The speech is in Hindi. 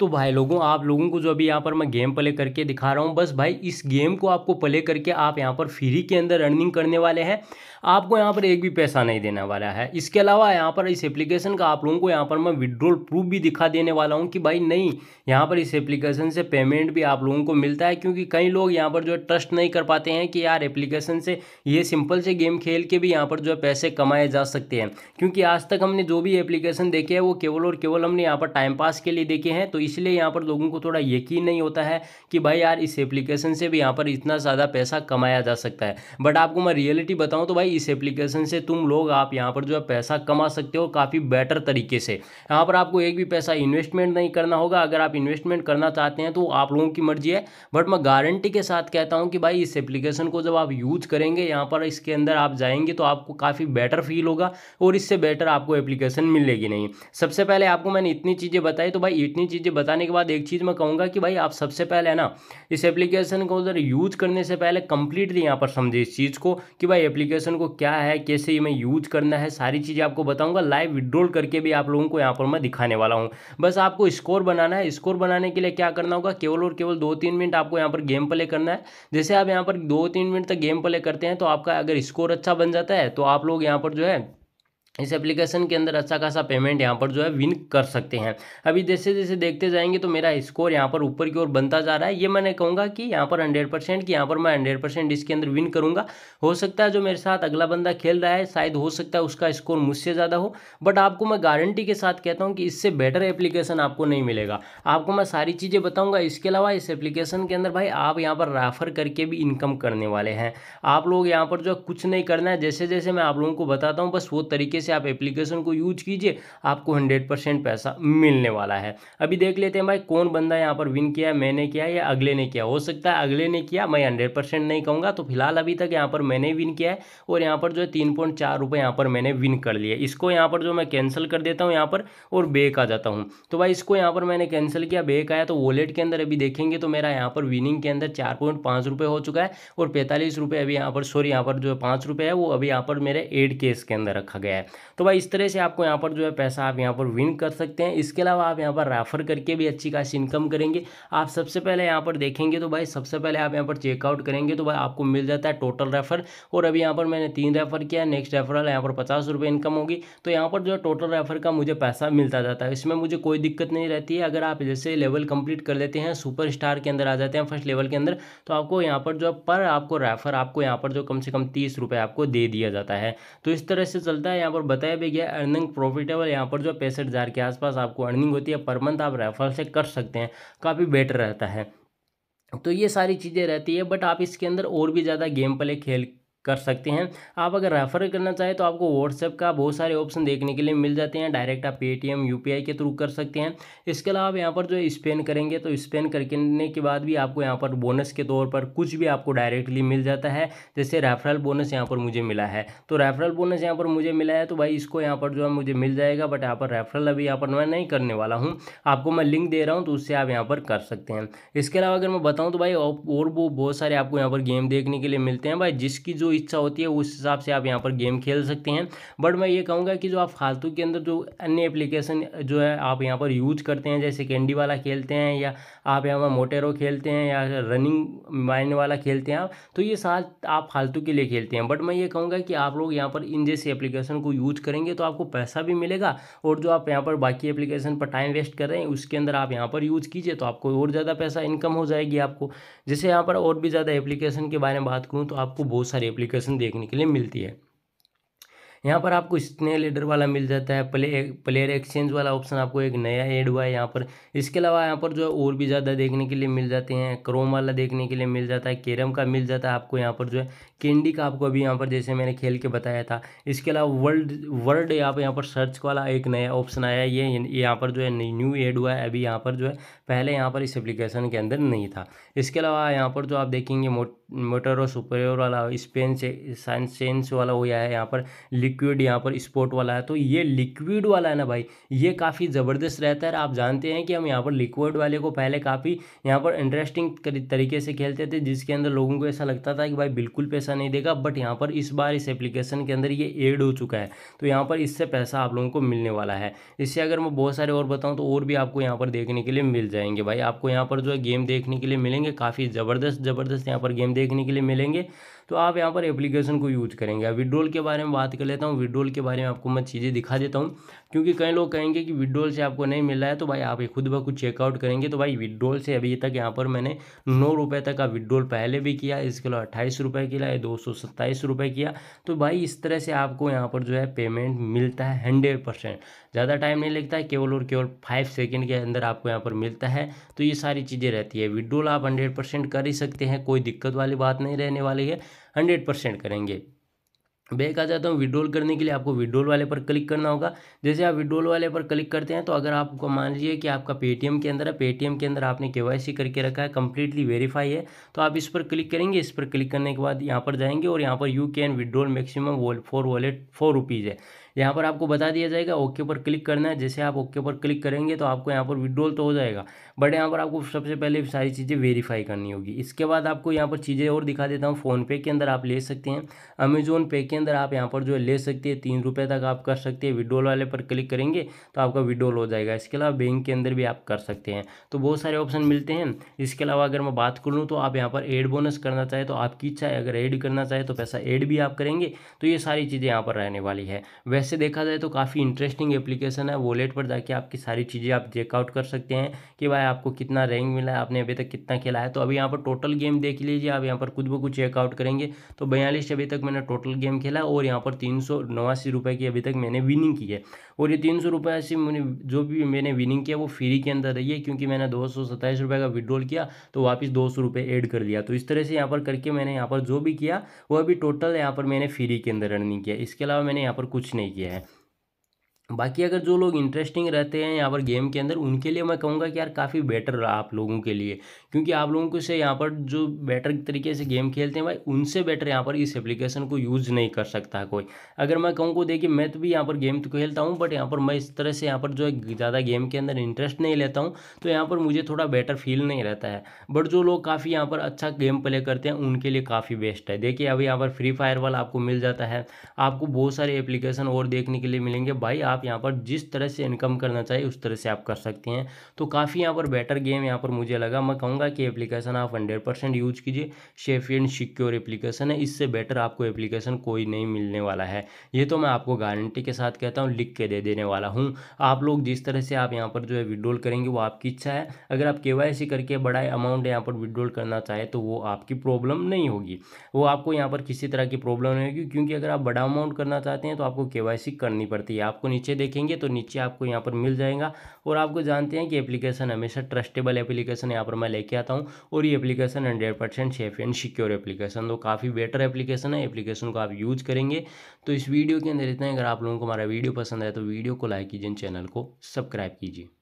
तो भाई लोगों आप लोगों को जो अभी यहाँ पर मैं गेम प्ले करके दिखा रहा हूँ बस भाई इस गेम को आपको प्ले करके आप यहाँ पर फ्री के अंदर अर्निंग करने वाले हैं आपको यहाँ पर एक भी पैसा नहीं देने वाला है इसके अलावा यहाँ पर इस एप्लीकेशन का आप लोगों को यहाँ पर मैं विड्रोल प्रूफ भी दिखा देने वाला हूँ कि भाई नहीं यहाँ पर इस एप्लीकेशन से पेमेंट भी आप लोगों को मिलता है क्योंकि कई लोग यहाँ पर जो है ट्रस्ट नहीं कर पाते हैं कि यार एप्लीकेशन से ये सिंपल से गेम खेल के भी यहाँ पर जो है पैसे कमाए जा सकते हैं क्योंकि आज तक हमने जो भी एप्लीकेशन देखे हैं वो केवल और केवल हमने यहाँ पर टाइम पास के लिए देखे हैं तो इसलिए यहाँ पर लोगों को थोड़ा यकीन नहीं होता है कि भाई यार इस एप्लीकेशन से भी यहाँ पर इतना ज़्यादा पैसा कमाया जा सकता है बट आपको मैं रियलिटी बताऊँ तो भाई इस एप्लीकेशन से तुम लोग आप यहाँ पर जो है पैसा कमा सकते हो काफ़ी बेटर तरीके से यहाँ पर आपको एक भी पैसा इन्वेस्टमेंट नहीं करना होगा अगर आप इन्वेस्टमेंट करना चाहते हैं तो आप लोगों की मर्जी है बट मैं गारंटी के साथ कहता हूँ कि भाई इस एप्लीकेशन को जब आप यूज करेंगे यहाँ पर इसके अंदर आप जाएंगे तो आपको काफ़ी बेटर फील होगा और इससे बेटर आपको एप्लीकेशन मिलेगी नहीं सबसे पहले आपको मैंने इतनी चीज़ें बताई तो भाई इतनी चीज़ें बताने के बाद एक चीज़ मैं कहूँगा कि भाई आप सबसे पहले है ना इस एप्लीकेशन को उधर यूज करने से पहले कंप्लीटली यहाँ पर समझिए इस चीज़ को कि भाई एप्लीकेशन को क्या है कैसे ये मैं यूज करना है सारी चीज़ें आपको बताऊँगा लाइव विड्रोल करके भी आप लोगों को यहाँ पर मैं दिखाने वाला हूँ बस आपको स्कोर बनाना है स्कोर बनाने के लिए क्या करना होगा केवल और केवल दो तीन मिनट आपको यहाँ पर गेम प्ले करना है जैसे आप यहाँ पर दो तीन मिनट तक गेम प्ले करते हैं तो आपका अगर स्कोर अच्छा बन जाता है तो आप लोग यहाँ पर जो है इस एप्लीकेशन के अंदर अच्छा खासा पेमेंट यहाँ पर जो है विन कर सकते हैं अभी जैसे जैसे देखते जाएंगे तो मेरा स्कोर यहाँ पर ऊपर की ओर बनता जा रहा है ये मैंने कहूँगा कि यहाँ पर हंड्रेड परसेंट कि यहाँ पर मैं हंड्रेड परसेंट इसके अंदर विन करूँगा हो सकता है जो मेरे साथ अगला बंदा खेल रहा है शायद हो सकता है उसका स्कोर मुझसे ज़्यादा हो बट आपको मैं गारंटी के साथ कहता हूँ कि इससे बेटर एप्लीकेशन आपको नहीं मिलेगा आपको मैं सारी चीज़ें बताऊँगा इसके अलावा इस एप्लीकेशन के अंदर भाई आप यहाँ पर रेफ़र करके भी इनकम करने वाले हैं आप लोग यहाँ पर जो कुछ नहीं करना है जैसे जैसे मैं आप लोगों को बताता हूँ बस वो तरीके से से आप एप्लीकेशन को यूज कीजिए आपको हंड्रेड परसेंट पैसा मिलने वाला है अभी देख लेते हैं भाई कौन बंदा यहाँ पर विन किया है मैंने किया या अगले ने किया हो सकता है अगले ने किया मैं हंड्रेड परसेंट नहीं कहूँगा तो फिलहाल अभी तक यहाँ पर मैंने विन किया है और यहाँ पर जो है तीन पॉइंट चार रुपये यहाँ पर मैंने विन कर लिया इसको यहाँ पर जो मैं कैंसिल कर देता हूँ यहाँ पर और बेक आ जाता हूँ तो भाई इसको यहाँ पर मैंने कैंसिल किया बेक आया तो वॉलेट के अंदर अभी देखेंगे तो मेरा यहाँ पर विनिंग के अंदर चार पॉइंट पाँच रुपये हो चुका है और पैंतालीस रुपये अभी यहाँ पर सॉरी यहाँ पर जो है पाँच रुपये है वो अभी यहाँ पर मेरे एड केस के अंदर रखा गया है तो भाई इस तरह से आपको यहाँ पर जो है पैसा आप यहाँ पर विन कर सकते हैं इसके अलावा आप यहाँ पर रेफ़र करके भी अच्छी खासी इनकम करेंगे आप सबसे पहले यहाँ पर देखेंगे तो भाई सबसे पहले आप यहाँ पर चेकआउट करेंगे तो भाई आपको मिल जाता है टोटल रेफ़र और अभी यहाँ पर मैंने तीन रेफ़र किया नेक्स्ट रेफरल यहाँ पर पचास रुपये इनकम होगी तो यहाँ पर जो है टोटल रेफ़र का मुझे पैसा मिलता जाता है इसमें मुझे कोई दिक्कत नहीं रहती है अगर आप जैसे लेवल कंप्लीट कर लेते हैं सुपर स्टार के अंदर आ जाते हैं फर्स्ट लेवल के अंदर तो आपको यहाँ पर जो पर आपको रेफ़र आपको यहाँ पर जो कम से कम तीस रुपये आपको दे दिया जाता है तो इस तरह से चलता है यहाँ पर पर बताया भी गया अर्निंग प्रॉफिटेबल यहाँ पर जो पैंसठ हज़ार के आसपास आपको अर्निंग होती है पर मंथ आप रेफरल से कर सकते हैं काफ़ी बेटर रहता है तो ये सारी चीज़ें रहती है बट आप इसके अंदर और भी ज़्यादा गेम प्ले खेल कर सकते हैं आप अगर रेफर करना चाहें तो आपको व्हाट्सएप का बहुत सारे ऑप्शन देखने के लिए मिल जाते हैं डायरेक्ट आप पेटीएम यूपीआई के थ्रू कर सकते हैं इसके अलावा आप यहाँ पर जो स्पेन करेंगे तो स्पेन करने के बाद भी आपको यहाँ पर बोनस के तौर पर कुछ भी आपको डायरेक्टली मिल जाता है जैसे रेफरल बोनस यहाँ पर मुझे मिला है तो रेफरल बोनस यहाँ पर मुझे मिला है तो भाई इसको यहाँ पर जो है मुझे मिल जाएगा बट यहाँ पर रेफरल अभी यहाँ पर मैं नहीं करने वाला हूँ आपको मैं लिंक दे रहा हूँ तो उससे आप यहाँ पर कर सकते हैं इसके अलावा अगर मैं बताऊँ तो भाई और वो बहुत सारे आपको यहाँ पर गेम देखने के लिए मिलते हैं भाई जिसकी जो इच्छा होती है उस हिसाब से आप यहाँ पर गेम खेल सकते हैं बट मैं ये कहूँगा कि जो आप फालतू के अंदर जो अन्य एप्लीकेशन जो है आप यहाँ पर यूज करते हैं जैसे कैंडी वाला खेलते हैं या आप यहाँ पर मोटेरो खेलते हैं या रनिंग माइंड वाला खेलते हैं आप तो ये साथ आप फालतू के लिए खेलते हैं बट मैं ये कहूँगा कि आप लोग यहाँ पर इन जैसे एप्लीकेशन को यूज करेंगे तो आपको पैसा भी मिलेगा और जो आप यहाँ पर बाकी एप्लीकेशन पर टाइम वेस्ट कर रहे हैं उसके अंदर आप यहाँ पर यूज कीजिए तो आपको और ज़्यादा पैसा इनकम हो जाएगी आपको जैसे यहाँ पर और भी ज़्यादा एप्लीकेशन के बारे में बात करूँ तो आपको बहुत सारी एप्लीकेशन एप्लीकेशन देखने के लिए मिलती है यहाँ पर आपको स्नेह लीडर वाला मिल जाता है प्ले प्लेयर एक्सचेंज वाला ऑप्शन आपको एक नया ऐड हुआ है यहाँ पर इसके अलावा यहाँ पर जो है और भी ज़्यादा देखने के लिए मिल जाते हैं क्रोम वाला देखने के लिए मिल जाता है कैरम का मिल जाता है आपको यहाँ पर जो है कैंडी का आपको अभी यहाँ पर जैसे मैंने खेल के बताया था इसके अलावा वर्ल्ड वर्ल्ड यहाँ पर यहाँ पर सर्च वाला एक नया ऑप्शन आया है ये यहाँ पर जो है न्यू एड हुआ है अभी यहाँ पर जो है पहले यहाँ पर इस एप्लीकेशन के अंदर नहीं था इसके अलावा यहाँ पर जो आप देखेंगे मोट मोटर और सुपेरियर वाला स्पेन से साइंसेंस वाला हो गया है यहाँ पर लिक्विड यहाँ पर स्पोर्ट वाला है तो ये लिक्विड वाला है ना भाई ये काफ़ी ज़बरदस्त रहता है आप जानते हैं कि हम यहाँ पर लिक्विड वाले को पहले काफ़ी यहाँ पर इंटरेस्टिंग तरीके से खेलते थे जिसके अंदर लोगों को ऐसा लगता था कि भाई बिल्कुल पैसा नहीं देगा बट यहाँ पर इस बार इस एप्लीकेशन के अंदर ये एड हो चुका है तो यहाँ पर इससे पैसा आप लोगों को मिलने वाला है इससे अगर मैं बहुत सारे और बताऊँ तो और भी आपको यहाँ पर देखने के लिए मिल जाएंगे भाई आपको यहाँ पर जो है गेम देखने के लिए मिलेंगे काफ़ी ज़बरदस्त ज़बरदस्त यहाँ पर गेम देखने के लिए मिलेंगे तो आप यहाँ पर एप्लीकेशन को यूज करेंगे अब विड्रोल के बारे में बात कर लेता हूँ विड्रोल के बारे में आपको मैं चीज़ें दिखा देता हूँ क्योंकि कई लोग कहेंगे कि विड्रोल से आपको नहीं मिल रहा है तो भाई आप खुद ब खुद चेकआउट करेंगे तो भाई विड्रोल से अभी तक यहाँ पर मैंने नौ रुपये तक का विड्रोल पहले भी किया इसके अलावा अट्ठाईस रुपये किया दो सौ सत्ताईस रुपये किया तो भाई इस तरह से आपको यहाँ पर जो है पेमेंट मिलता है हंड्रेड परसेंट ज़्यादा टाइम नहीं लगता है केवल और केवल फाइव सेकेंड के अंदर आपको यहाँ पर मिलता है तो ये सारी चीज़ें रहती है विड्रोल आप हंड्रेड परसेंट कर ही सकते हैं कोई दिक्कत वाली बात नहीं रहने वाली है हंड्रेड परसेंट करेंगे मैं आ जाता हूँ विड्रोल करने के लिए आपको विड्रोल वाले पर क्लिक करना होगा जैसे आप विड्रोल वाले पर क्लिक करते हैं तो अगर आपको मान लीजिए कि आपका पेटीएम के अंदर है पेटीएम के अंदर आपने के करके रखा है कंप्लीटली वेरीफाई है तो आप इस पर क्लिक करेंगे इस पर क्लिक करने के बाद यहाँ पर जाएंगे और यहाँ पर you can withdraw maximum wall for wallet four rupees है यहाँ पर आपको बता दिया जाएगा ओके पर क्लिक करना है जैसे आप ओके पर क्लिक करेंगे तो आपको यहाँ पर विड्रॉल तो हो जाएगा बट यहाँ पर आपको सबसे पहले सारी चीज़ें वेरीफाई करनी होगी इसके बाद आपको यहाँ पर चीज़ें और दिखा देता हूँ फ़ोनपे के अंदर आप ले सकते हैं अमेजोन पे के अंदर आप यहाँ पर जो है ले सकते हैं तीन रुपये तक आप कर सकते हैं विड्रॉल वाले पर क्लिक करेंगे तो आपका विड्रॉल हो जाएगा इसके अलावा बैंक के अंदर भी आप कर सकते हैं तो बहुत सारे ऑप्शन मिलते हैं इसके अलावा अगर मैं बात कर लूँ तो आप यहाँ पर एड बोनस करना चाहे तो आपकी इच्छा है अगर एड करना चाहे तो पैसा एड भी आप करेंगे तो ये सारी चीज़ें यहाँ पर रहने वाली है वैसे वैसे देखा जाए तो काफ़ी इंटरेस्टिंग एप्लीकेशन है वॉलेट पर जाके आपकी सारी चीज़ें आप चेकआउट कर सकते हैं कि भाई आपको कितना रैंक मिला है आपने अभी तक कितना खेला है तो अभी यहाँ पर टोटल गेम देख लीजिए आप यहाँ पर कुछ ब कुछ चेकआउट करेंगे तो बयालीस अभी तक मैंने टोटल गेम खेला और यहाँ पर तीन सौ नवासी रुपये की अभी तक मैंने विनिंग की है और ये तीन सौ रुपये जो भी मैंने विनिंग किया वो फ्री के अंदर रही है क्योंकि मैंने दो सौ सत्ताईस रुपये का विड्रॉल किया तो वापस दो सौ रुपये ऐड कर लिया तो इस तरह से यहाँ पर करके मैंने यहाँ पर जो भी किया वो अभी टोटल यहाँ पर मैंने फ्री के अंदर रनिंग किया इसके अलावा मैंने यहाँ पर कुछ नहीं yeah. बाकी अगर जो लोग इंटरेस्टिंग रहते हैं यहाँ पर गेम के अंदर उनके लिए मैं कहूँगा कि यार काफ़ी बेटर रहा आप लोगों के लिए क्योंकि आप लोगों को से यहाँ पर जो बेटर तरीके से गेम खेलते हैं भाई उनसे बेटर यहाँ पर इस एप्लीकेशन को यूज़ नहीं कर सकता कोई अगर मैं कहूँ को देखिए मैं तो भी यहाँ पर गेम तो खेलता हूँ बट यहाँ पर मैं इस तरह से यहाँ पर जो है ज़्यादा गेम के अंदर इंटरेस्ट नहीं लेता हूँ तो यहाँ पर मुझे थोड़ा बेटर फील नहीं रहता है बट जो लोग काफ़ी यहाँ पर अच्छा गेम प्ले करते हैं उनके लिए काफ़ी बेस्ट है देखिए अभी यहाँ पर फ्री फायर वाला आपको मिल जाता है आपको बहुत सारे एप्लीकेशन और देखने के लिए मिलेंगे भाई आप आप यहाँ पर जिस तरह से इनकम करना चाहिए उस तरह से आप कर सकते हैं तो काफ़ी यहाँ पर बेटर गेम यहाँ पर मुझे लगा मैं कहूँगा कि एप्लीकेशन आप हंड्रेड परसेंट यूज कीजिए सेफ एंड सिक्योर एप्लीकेशन है इससे बेटर आपको एप्लीकेशन कोई नहीं मिलने वाला है ये तो मैं आपको गारंटी के साथ कहता हूँ लिख के दे देने वाला हूँ आप लोग जिस तरह से आप यहाँ पर जो है विड्रोल करेंगे वो आपकी इच्छा है अगर आप के करके बड़ा अमाउंट यहाँ पर विड्रोल करना चाहे तो वो आपकी प्रॉब्लम नहीं होगी वो आपको यहाँ पर किसी तरह की प्रॉब्लम नहीं होगी क्योंकि अगर आप बड़ा अमाउंट करना चाहते हैं तो आपको के करनी पड़ती है आपको नीचे नीचे देखेंगे तो नीचे आपको यहाँ पर मिल जाएगा और आपको जानते हैं कि एप्लीकेशन हमेशा ट्रस्टेबल एप्लीकेशन यहाँ पर मैं लेके आता हूँ और ये application hundred percent safe and secure application तो काफ़ी बेटर एप्लीकेशन है एप्लीकेशन को आप यूज करेंगे तो इस वीडियो के अंदर इतना अगर आप लोगों को हमारा वीडियो पसंद आए तो वीडियो को लाइक कीजिए चैनल को सब्सक्राइब कीजिए